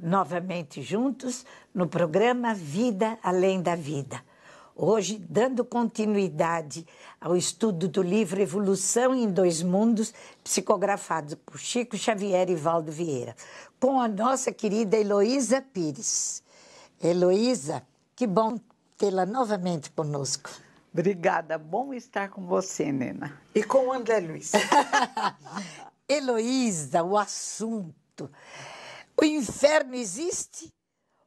Novamente juntos no programa Vida Além da Vida. Hoje, dando continuidade ao estudo do livro Evolução em Dois Mundos, psicografado por Chico Xavier e Valdo Vieira, com a nossa querida Heloísa Pires. Heloísa, que bom tê-la novamente conosco. Obrigada, bom estar com você, Nena. E com o André Luiz. Heloísa, o assunto o inferno existe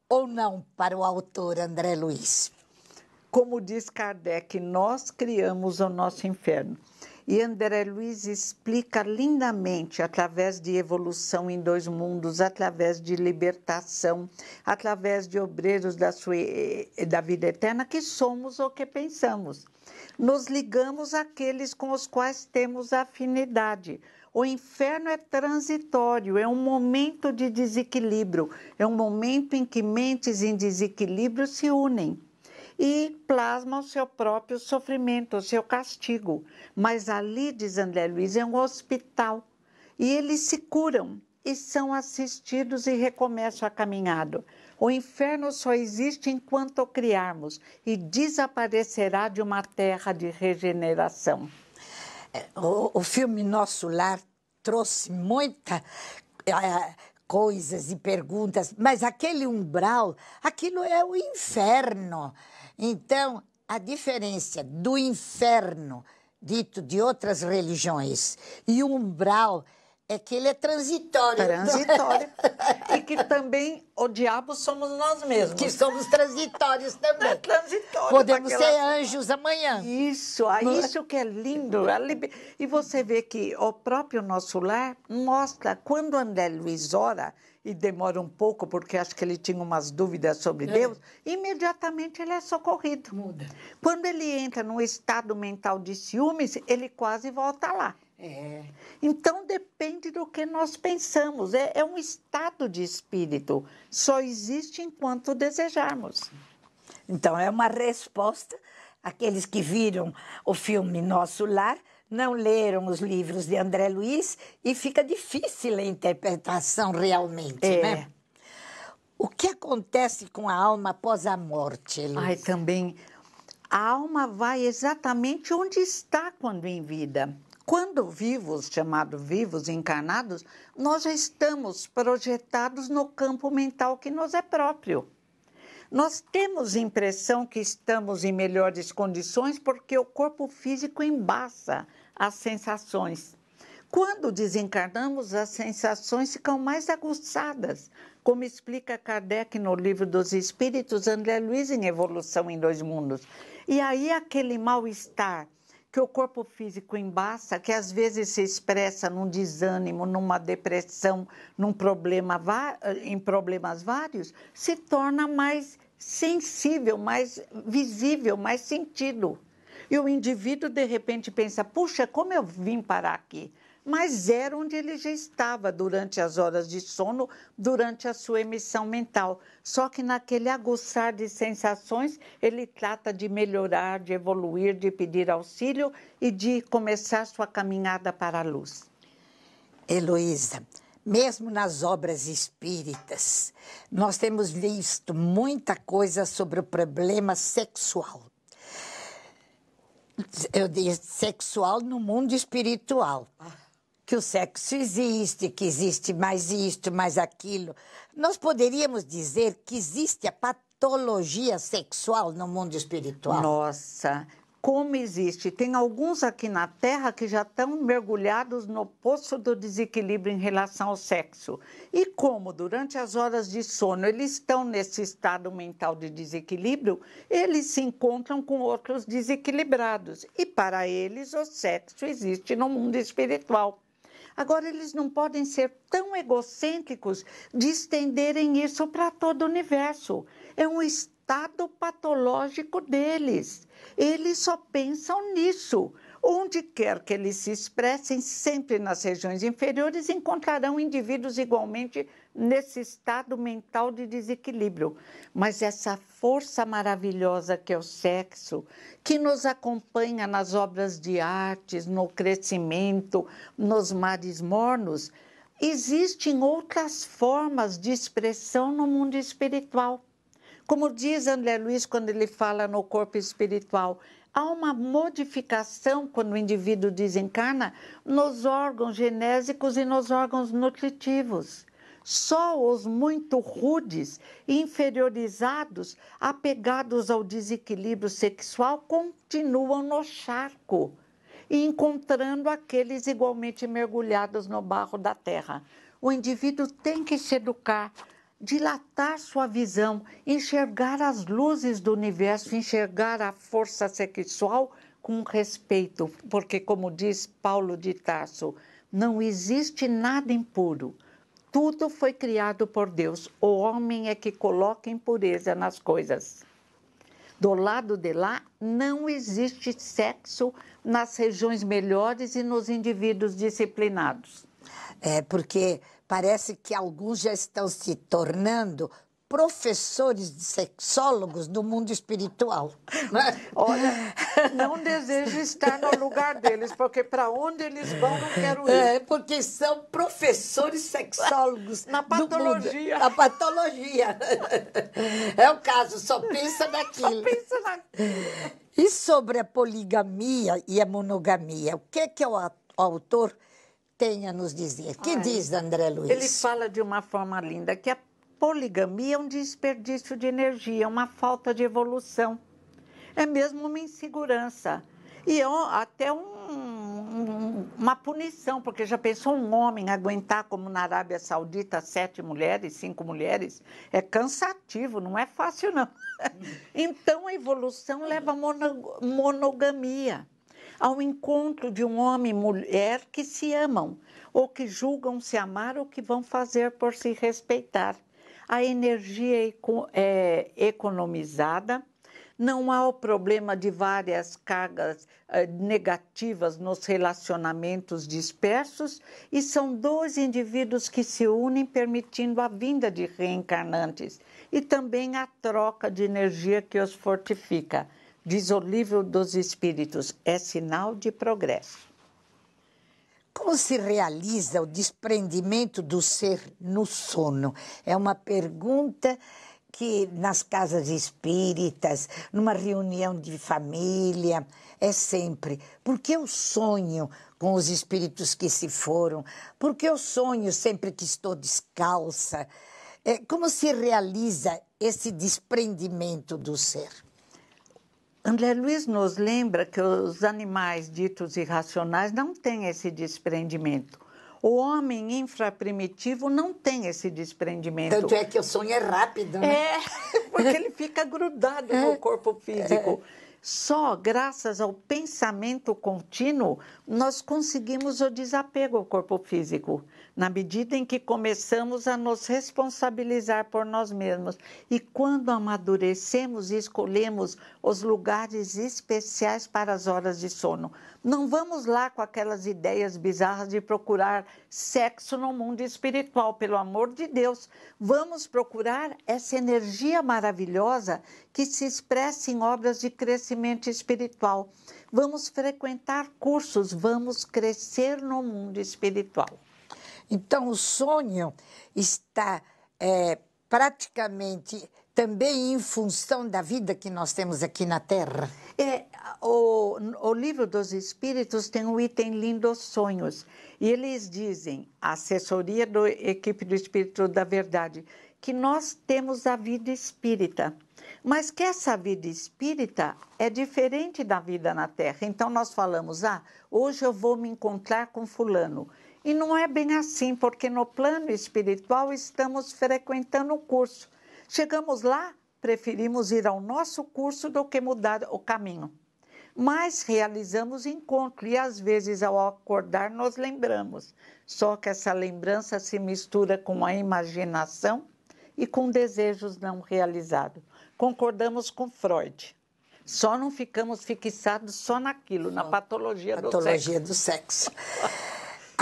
ou não para o autor André Luiz? Como diz Kardec, nós criamos o nosso inferno. E André Luiz explica lindamente, através de evolução em dois mundos, através de libertação, através de obreiros da, sua, eh, da vida eterna, que somos o que pensamos. Nos ligamos àqueles com os quais temos afinidade o inferno é transitório, é um momento de desequilíbrio, é um momento em que mentes em desequilíbrio se unem e plasma o seu próprio sofrimento, o seu castigo. Mas ali, diz André Luiz, é um hospital e eles se curam e são assistidos e recomeçam a caminhada. O inferno só existe enquanto o criarmos e desaparecerá de uma terra de regeneração o, o filme Nosso Lar trouxe muita eh, coisas e perguntas, mas aquele umbral, aquilo é o inferno. Então, a diferença do inferno dito de outras religiões e o umbral é que ele é transitório. Transitório. e que também o diabo somos nós mesmos. Que somos transitórios é também. É transitório. Podemos aquela... ser anjos amanhã. Isso, é Não é? isso que é lindo. E você vê que o próprio nosso lar mostra quando André Luiz ora e demora um pouco porque acho que ele tinha umas dúvidas sobre é. Deus, imediatamente ele é socorrido. Muda. Quando ele entra num estado mental de ciúmes, ele quase volta lá. É. Então depende do que nós pensamos. É, é, um estado de espírito. Só existe enquanto desejarmos. Então é uma resposta. Aqueles que viram o filme Nosso Lar não leram os livros de André Luiz e fica difícil a interpretação realmente, é. né? O que acontece com a alma após a morte, Luiz? Ai, também. A alma vai exatamente onde está quando em vida. Quando vivos, chamados vivos, encarnados, nós já estamos projetados no campo mental que nos é próprio. Nós temos impressão que estamos em melhores condições porque o corpo físico embaça as sensações. Quando desencarnamos, as sensações ficam mais aguçadas, como explica Kardec no Livro dos Espíritos, André Luiz em Evolução em Dois Mundos. E aí aquele mal-estar que o corpo físico embaça, que às vezes se expressa num desânimo, numa depressão, num problema eh, em problemas vários, se torna mais sensível, mais visível, mais sentido. E o indivíduo de repente pensa: puxa, como eu vim parar aqui? mas era onde ele já estava durante as horas de sono, durante a sua emissão mental. Só que naquele aguçar de sensações, ele trata de melhorar, de evoluir, de pedir auxílio e de começar sua caminhada para a luz. Heloísa, mesmo nas obras espíritas, nós temos visto muita coisa sobre o problema sexual. Eu disse sexual no mundo espiritual. Ah que o sexo existe, que existe mais isto, mais aquilo. Nós poderíamos dizer que existe a patologia sexual no mundo espiritual. Nossa, como existe. Tem alguns aqui na Terra que já estão mergulhados no poço do desequilíbrio em relação ao sexo. E como durante as horas de sono eles estão nesse estado mental de desequilíbrio, eles se encontram com outros desequilibrados. E para eles o sexo existe no mundo espiritual. Agora, eles não podem ser tão egocêntricos de estenderem isso para todo o universo. É um estado patológico deles. Eles só pensam nisso. Onde quer que eles se expressem, sempre nas regiões inferiores, encontrarão indivíduos igualmente nesse estado mental de desequilíbrio. Mas essa força maravilhosa que é o sexo, que nos acompanha nas obras de artes, no crescimento, nos mares mornos, existem outras formas de expressão no mundo espiritual. Como diz André Luiz quando ele fala no corpo espiritual, há uma modificação quando o indivíduo desencarna nos órgãos genésicos e nos órgãos nutritivos. Só os muito rudes, inferiorizados, apegados ao desequilíbrio sexual, continuam no charco, encontrando aqueles igualmente mergulhados no barro da terra. O indivíduo tem que se educar dilatar sua visão, enxergar as luzes do universo, enxergar a força sexual com respeito, porque, como diz Paulo de Tarso, não existe nada impuro. Tudo foi criado por Deus. O homem é que coloca impureza nas coisas. Do lado de lá, não existe sexo nas regiões melhores e nos indivíduos disciplinados. É, porque Parece que alguns já estão se tornando professores de sexólogos do mundo espiritual. Olha, não desejo estar no lugar deles, porque para onde eles vão não quero ir. É, porque são professores sexólogos. Na patologia. Na patologia. É o caso, só pensa naquilo. Só pensa naquilo. E sobre a poligamia e a monogamia, o que é que o autor tem a nos dizer? O Que Ai, diz André Luiz? Ele fala de uma forma linda que a poligamia é um desperdício de energia, uma falta de evolução. É mesmo uma insegurança. E é até um uma punição, porque já pensou um homem aguentar, como na Arábia Saudita, sete mulheres, cinco mulheres? É cansativo, não é fácil, não. então, a evolução leva a monogamia ao encontro de um homem e mulher que se amam, ou que julgam se amar ou que vão fazer por se respeitar. A energia é economizada, não há o problema de várias cargas é, negativas nos relacionamentos dispersos e são dois indivíduos que se unem permitindo a vinda de reencarnantes e também a troca de energia que os fortifica diz o livro dos Espíritos, é sinal de progresso. Como se realiza o desprendimento do ser no sono? É uma pergunta que nas casas espíritas, numa reunião de família, é sempre. Por que eu sonho com os espíritos que se foram? Por que eu sonho sempre que estou descalça? É como se realiza esse desprendimento do ser? André Luiz nos lembra que os animais ditos irracionais não têm esse desprendimento. O homem infraprimitivo não tem esse desprendimento. Tanto é que o sonho é rápido, né? É, porque ele fica grudado no é. corpo físico. Só graças ao pensamento contínuo nós conseguimos o desapego ao corpo físico na medida em que começamos a nos responsabilizar por nós mesmos e quando amadurecemos e escolhemos os lugares especiais para as horas de sono. Não vamos lá com aquelas ideias bizarras de procurar sexo no mundo espiritual, pelo amor de Deus. Vamos procurar essa energia maravilhosa que se expressa em obras de crescimento espiritual. Vamos frequentar cursos, vamos crescer no mundo espiritual. Então, o sonho está é, praticamente também em função da vida que nós temos aqui na Terra. É, o, o livro dos Espíritos tem um item lindo, sonhos. E eles dizem, a assessoria da equipe do Espírito da Verdade, que nós temos a vida espírita, mas que essa vida espírita é diferente da vida na Terra. Então nós falamos, ah, hoje eu vou me encontrar com fulano. E não é bem assim, porque no plano espiritual estamos frequentando o curso. Chegamos lá, preferimos ir ao nosso curso do que mudar o caminho. Mas realizamos encontro e às vezes ao acordar nos lembramos. Só que essa lembrança se mistura com a imaginação e com desejos não realizados. Concordamos com Freud. Só não ficamos fixados só naquilo, na patologia, patologia do sexo. Do sexo.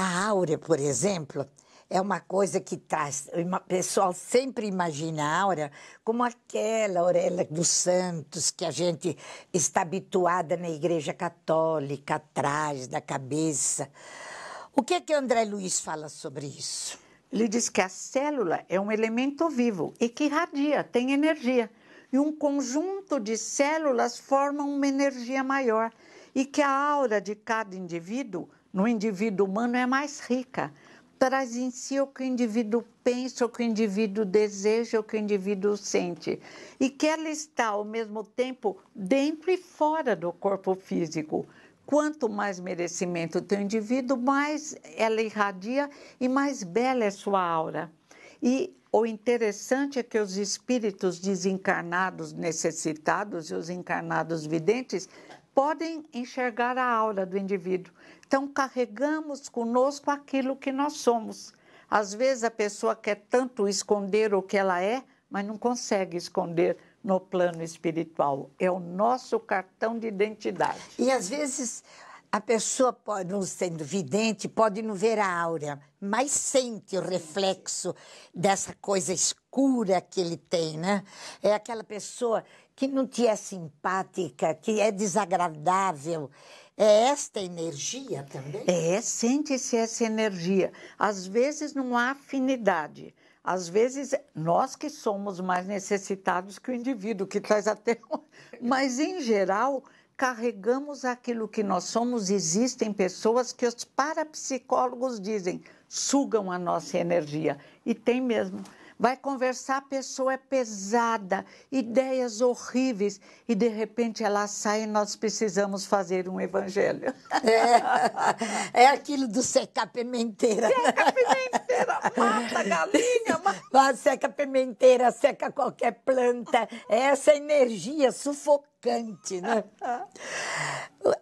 A áurea, por exemplo, é uma coisa que traz. O pessoal sempre imagina a aura como aquela orelha dos santos que a gente está habituada na Igreja Católica, atrás da cabeça. O que é que André Luiz fala sobre isso? Ele diz que a célula é um elemento vivo e que irradia, tem energia. E um conjunto de células formam uma energia maior. E que a aura de cada indivíduo no indivíduo humano é mais rica. Traz em si o que o indivíduo pensa, o que o indivíduo deseja, o que o indivíduo sente. E que ela está, ao mesmo tempo, dentro e fora do corpo físico. Quanto mais merecimento tem o indivíduo, mais ela irradia e mais bela é sua aura. E o interessante é que os espíritos desencarnados necessitados e os encarnados videntes podem enxergar a aura do indivíduo então, carregamos conosco aquilo que nós somos. Às vezes, a pessoa quer tanto esconder o que ela é, mas não consegue esconder no plano espiritual. É o nosso cartão de identidade. E às vezes a pessoa pode, não sendo vidente, pode não ver a aura, mas sente o reflexo dessa coisa escura que ele tem, né? É aquela pessoa que não te é simpática, que é desagradável. É esta energia também? É, sente-se essa energia. Às vezes não há afinidade. Às vezes nós que somos mais necessitados que o indivíduo que traz até. Mas em geral carregamos aquilo que nós somos. Existem pessoas que os parapsicólogos dizem sugam a nossa energia e tem mesmo. Vai conversar, a pessoa é pesada, ideias horríveis, e de repente ela sai e nós precisamos fazer um evangelho. É, é aquilo do secar pimenteira. Seca pimenteira, mata a galinha, Vai, seca pimenteira, seca qualquer planta. É essa energia sufocante, né?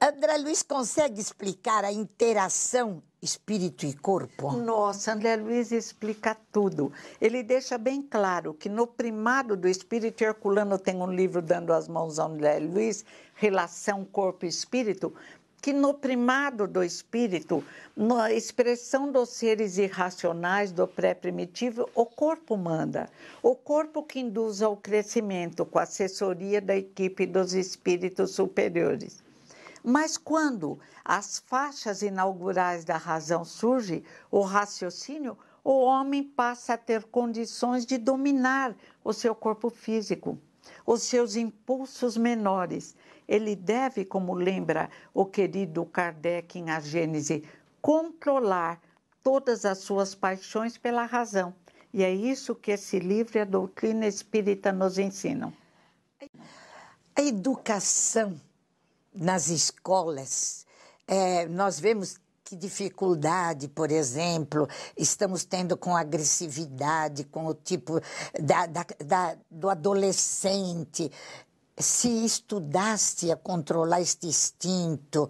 André Luiz consegue explicar a interação espírito e corpo? Nossa, André Luiz explica tudo. Ele deixa bem claro que no primado do espírito, Herculano tem um livro dando as mãos ao André Luiz, Relação Corpo-Espírito, que no primado do espírito, na expressão dos seres irracionais do pré-primitivo, o corpo manda. O corpo que induz ao crescimento, com a assessoria da equipe dos espíritos superiores. Mas quando as faixas inaugurais da razão surge, o raciocínio, o homem passa a ter condições de dominar o seu corpo físico, os seus impulsos menores ele deve, como lembra o querido Kardec em A Gênese, controlar todas as suas paixões pela razão. E é isso que esse livro e a doutrina espírita nos ensinam. A educação nas escolas, é, nós vemos que dificuldade, por exemplo, estamos tendo com agressividade, com o tipo da, da, da, do adolescente se estudasse a controlar este instinto,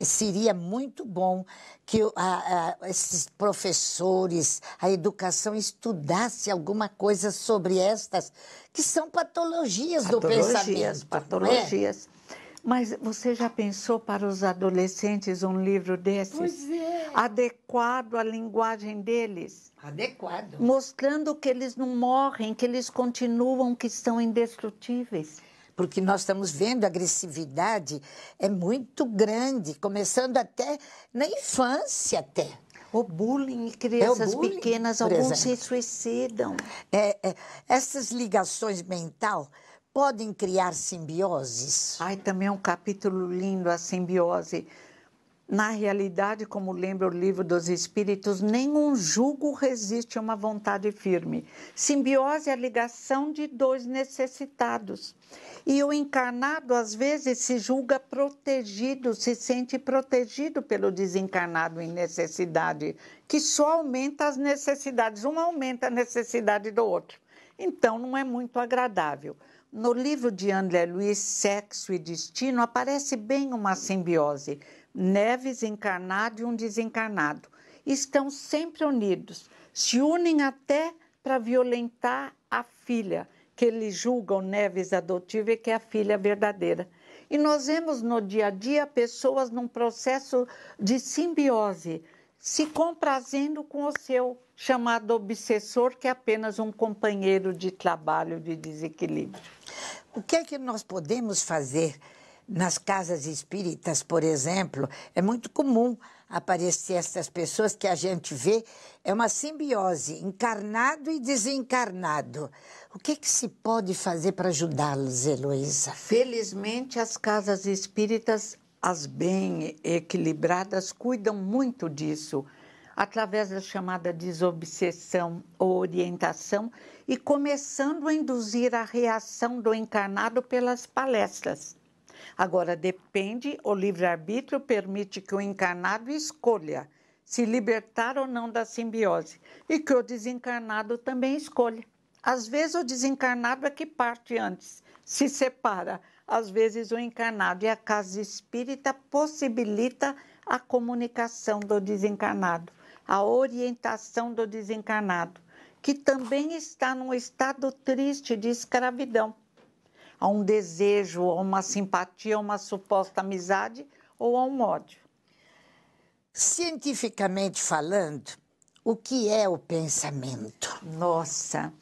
seria muito bom que a, a, esses professores, a educação estudasse alguma coisa sobre estas, que são patologias, patologias do pensamento. É? Patologias. É? Mas você já pensou para os adolescentes um livro desses? Pois é. Adequado à linguagem deles? Adequado. Mostrando que eles não morrem, que eles continuam, que são indestrutíveis porque nós estamos vendo a agressividade é muito grande, começando até na infância até. O bullying é crianças é bullying, pequenas, alguns se suicidam. É, é, essas ligações mental podem criar simbioses. Ai, também é um capítulo lindo, a simbiose na realidade, como lembra o livro dos Espíritos, nenhum jugo resiste a uma vontade firme. Simbiose é a ligação de dois necessitados. E o encarnado, às vezes, se julga protegido, se sente protegido pelo desencarnado em necessidade, que só aumenta as necessidades. Um aumenta a necessidade do outro. Então, não é muito agradável. No livro de André Luiz, Sexo e Destino, aparece bem uma simbiose Neves encarnado e um desencarnado, estão sempre unidos, se unem até para violentar a filha, que eles julgam Neves adotiva e que é a filha verdadeira. E nós vemos no dia a dia pessoas num processo de simbiose, se comprazendo com o seu chamado obsessor, que é apenas um companheiro de trabalho de desequilíbrio. O que é que nós podemos fazer? Nas casas espíritas, por exemplo, é muito comum aparecer essas pessoas que a gente vê, é uma simbiose, encarnado e desencarnado. O que, que se pode fazer para ajudá-los, Heloísa? Felizmente, as casas espíritas, as bem equilibradas, cuidam muito disso, através da chamada desobsessão ou orientação, e começando a induzir a reação do encarnado pelas palestras Agora, depende, o livre-arbítrio permite que o encarnado escolha se libertar ou não da simbiose e que o desencarnado também escolha. Às vezes, o desencarnado é que parte antes, se separa. Às vezes, o encarnado. E a casa espírita possibilita a comunicação do desencarnado, a orientação do desencarnado, que também está num estado triste de escravidão a um desejo, a uma simpatia, a uma suposta amizade ou a um ódio. Cientificamente falando, o que é o pensamento? Nossa,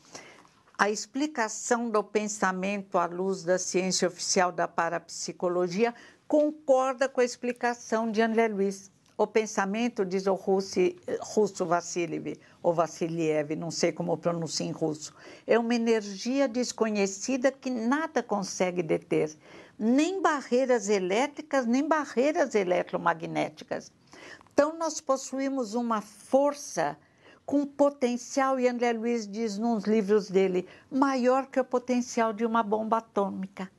a explicação do pensamento à luz da ciência oficial da parapsicologia concorda com a explicação de André Luiz o pensamento, diz o russo Vassiliev, ou Vassiliev, não sei como pronuncia em russo, é uma energia desconhecida que nada consegue deter, nem barreiras elétricas, nem barreiras eletromagnéticas. Então, nós possuímos uma força com potencial, e André Luiz diz nos livros dele, maior que o potencial de uma bomba atômica.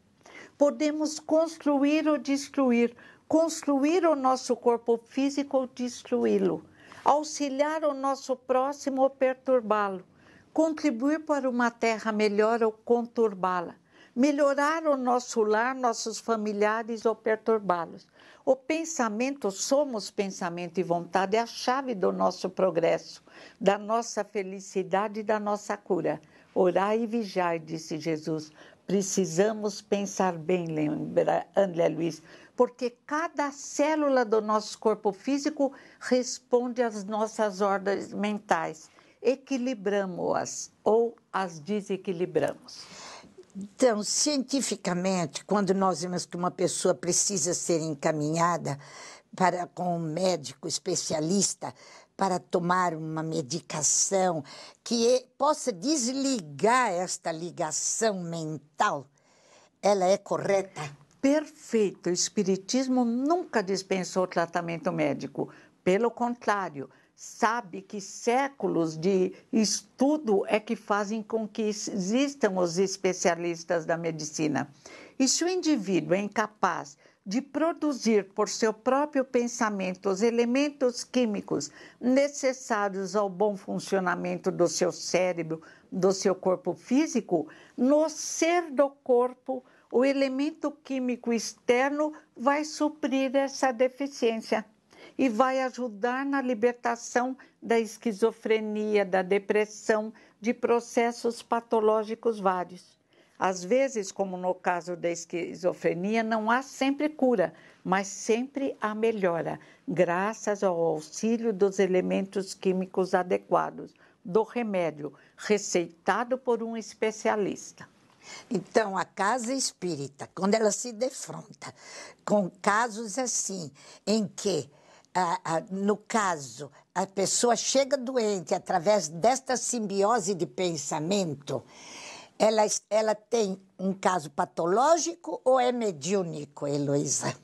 Podemos construir ou destruir construir o nosso corpo físico ou destruí-lo, auxiliar o nosso próximo ou perturbá-lo, contribuir para uma terra melhor ou conturbá-la, melhorar o nosso lar, nossos familiares ou perturbá-los. O pensamento, somos pensamento e vontade, é a chave do nosso progresso, da nossa felicidade e da nossa cura. Orai e vigiar, disse Jesus. Precisamos pensar bem, lembra André Luiz porque cada célula do nosso corpo físico responde às nossas ordens mentais. Equilibramos-as ou as desequilibramos. Então, cientificamente, quando nós vemos que uma pessoa precisa ser encaminhada para com um médico especialista para tomar uma medicação que é, possa desligar esta ligação mental, ela é correta? perfeito. O Espiritismo nunca dispensou tratamento médico. Pelo contrário, sabe que séculos de estudo é que fazem com que existam os especialistas da medicina. E se o indivíduo é incapaz de produzir por seu próprio pensamento os elementos químicos necessários ao bom funcionamento do seu cérebro, do seu corpo físico, no ser do corpo, o elemento químico externo vai suprir essa deficiência e vai ajudar na libertação da esquizofrenia, da depressão, de processos patológicos vários. Às vezes, como no caso da esquizofrenia, não há sempre cura, mas sempre há melhora, graças ao auxílio dos elementos químicos adequados, do remédio receitado por um especialista. Então, a casa espírita, quando ela se defronta com casos assim, em que, no caso, a pessoa chega doente através desta simbiose de pensamento, ela, ela tem um caso patológico ou é mediúnico, Heloísa?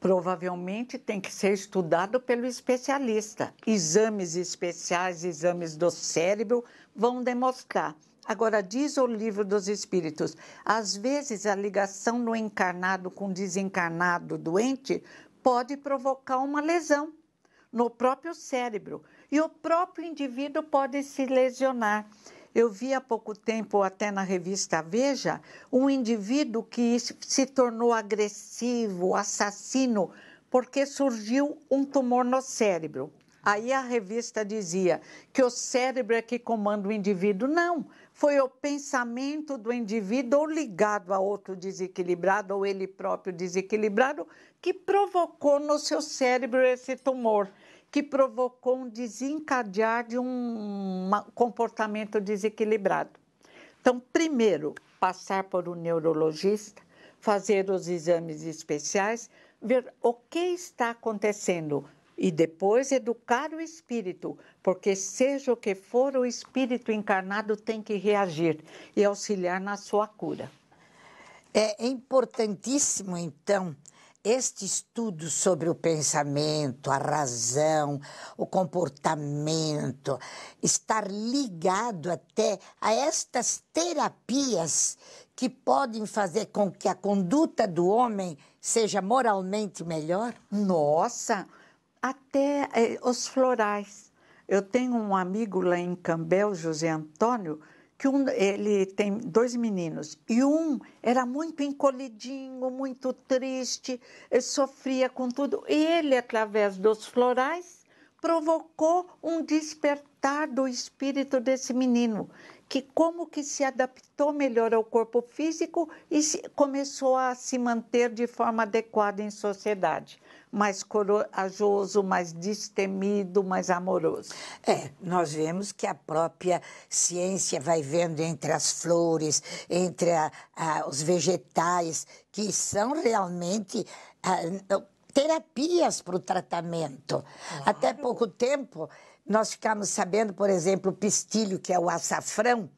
Provavelmente tem que ser estudado pelo especialista. Exames especiais, exames do cérebro vão demonstrar Agora, diz o livro dos Espíritos: às vezes a ligação do encarnado com desencarnado doente pode provocar uma lesão no próprio cérebro e o próprio indivíduo pode se lesionar. Eu vi há pouco tempo, até na revista Veja, um indivíduo que se tornou agressivo, assassino, porque surgiu um tumor no cérebro. Aí a revista dizia que o cérebro é que comanda o indivíduo. Não, foi o pensamento do indivíduo ligado a outro desequilibrado ou ele próprio desequilibrado que provocou no seu cérebro esse tumor, que provocou um desencadear de um comportamento desequilibrado. Então, primeiro, passar por um neurologista, fazer os exames especiais, ver o que está acontecendo, e depois educar o espírito, porque seja o que for, o espírito encarnado tem que reagir e auxiliar na sua cura. É importantíssimo, então, este estudo sobre o pensamento, a razão, o comportamento, estar ligado até a estas terapias que podem fazer com que a conduta do homem seja moralmente melhor? Nossa! até eh, os florais. Eu tenho um amigo lá em Cambel, José Antônio, que um, ele tem dois meninos e um era muito encolhidinho, muito triste, eh, sofria com tudo. E ele, através dos florais, provocou um despertar do espírito desse menino que como que se adaptou melhor ao corpo físico e se, começou a se manter de forma adequada em sociedade. Mais corajoso, mais destemido, mais amoroso. É, nós vemos que a própria ciência vai vendo entre as flores, entre a, a, os vegetais, que são realmente a, ah, terapias para o tratamento. Claro. Até pouco tempo, nós ficamos sabendo, por exemplo, o pistilho, que é o açafrão,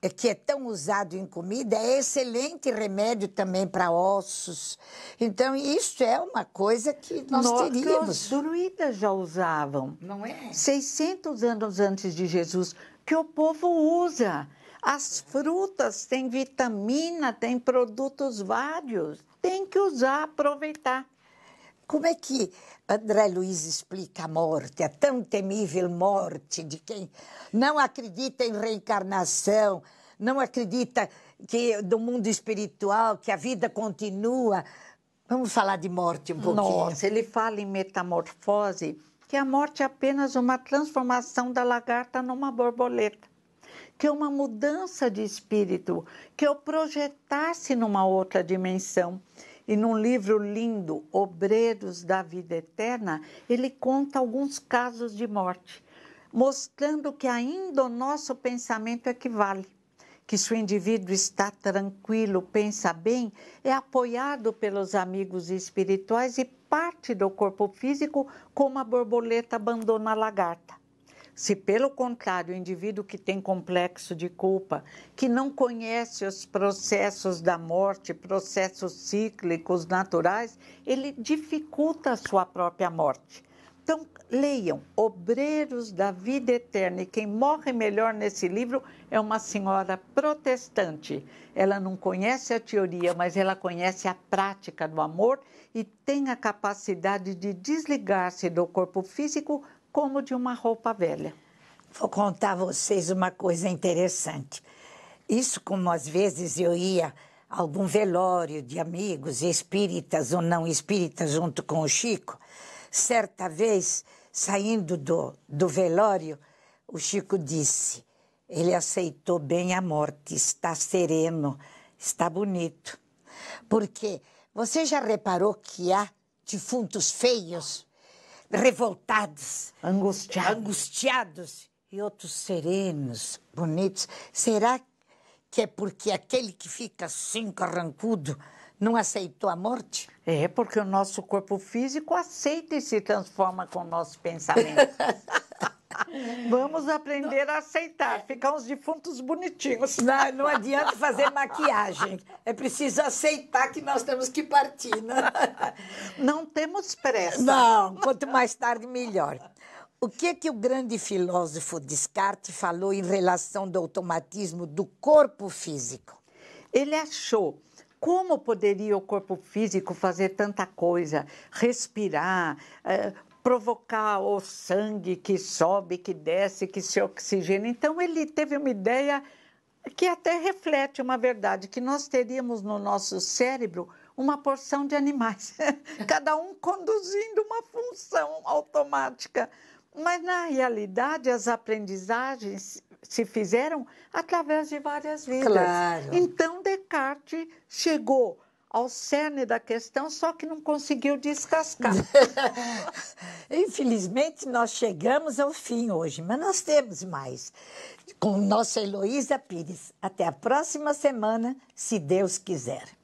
é que é tão usado em comida, é excelente remédio também para ossos. Então, isso é uma coisa que nós no, teríamos. Que os druidas já usavam. Não é? 600 anos antes de Jesus, que o povo usa. As frutas têm vitamina, têm produtos vários. Tem que usar, aproveitar. Como é que André Luiz explica a morte, a tão temível morte de quem não acredita em reencarnação, não acredita que do mundo espiritual, que a vida continua? Vamos falar de morte um pouquinho. Nossa, ele fala em metamorfose, que a morte é apenas uma transformação da lagarta numa borboleta que é uma mudança de espírito, que eu projetasse numa outra dimensão. E num livro lindo, Obreiros da Vida Eterna, ele conta alguns casos de morte, mostrando que ainda o nosso pensamento equivale. É que se o indivíduo está tranquilo, pensa bem, é apoiado pelos amigos espirituais e parte do corpo físico, como a borboleta abandona a lagarta. Se, pelo contrário, o indivíduo que tem complexo de culpa, que não conhece os processos da morte, processos cíclicos naturais, ele dificulta a sua própria morte. Então, leiam Obreiros da Vida Eterna. E quem morre melhor nesse livro é uma senhora protestante. Ela não conhece a teoria, mas ela conhece a prática do amor e tem a capacidade de desligar-se do corpo físico como de uma roupa velha. Vou contar a vocês uma coisa interessante. Isso, como às vezes eu ia a algum velório de amigos espíritas ou não espíritas junto com o Chico, certa vez, saindo do, do velório, o Chico disse: ele aceitou bem a morte, está sereno, está bonito. Porque você já reparou que há defuntos feios? revoltados, angustiados. angustiados e outros serenos, bonitos. Será que é porque aquele que fica assim carrancudo não aceitou a morte? É, porque o nosso corpo físico aceita e se transforma com o nosso pensamento. Vamos aprender não. a aceitar, é. ficar uns defuntos bonitinhos. Não, não adianta fazer maquiagem. É preciso aceitar que nós temos que partir. Né? Não temos pressa. Não, quanto mais tarde, melhor. O que é que o grande filósofo Descartes falou em relação do automatismo do corpo físico? Ele achou como poderia o corpo físico fazer tanta coisa, respirar, eh, provocar o sangue que sobe, que desce, que se oxigena. Então, ele teve uma ideia que até reflete uma verdade, que nós teríamos no nosso cérebro uma porção de animais, cada um conduzindo uma função automática. Mas, na realidade, as aprendizagens se fizeram através de várias vidas. Claro. Então, Descartes chegou ao cerne da questão, só que não conseguiu descascar. Infelizmente, nós chegamos ao fim hoje, mas nós temos mais. Com nossa Heloísa Pires. Até a próxima semana, se Deus quiser.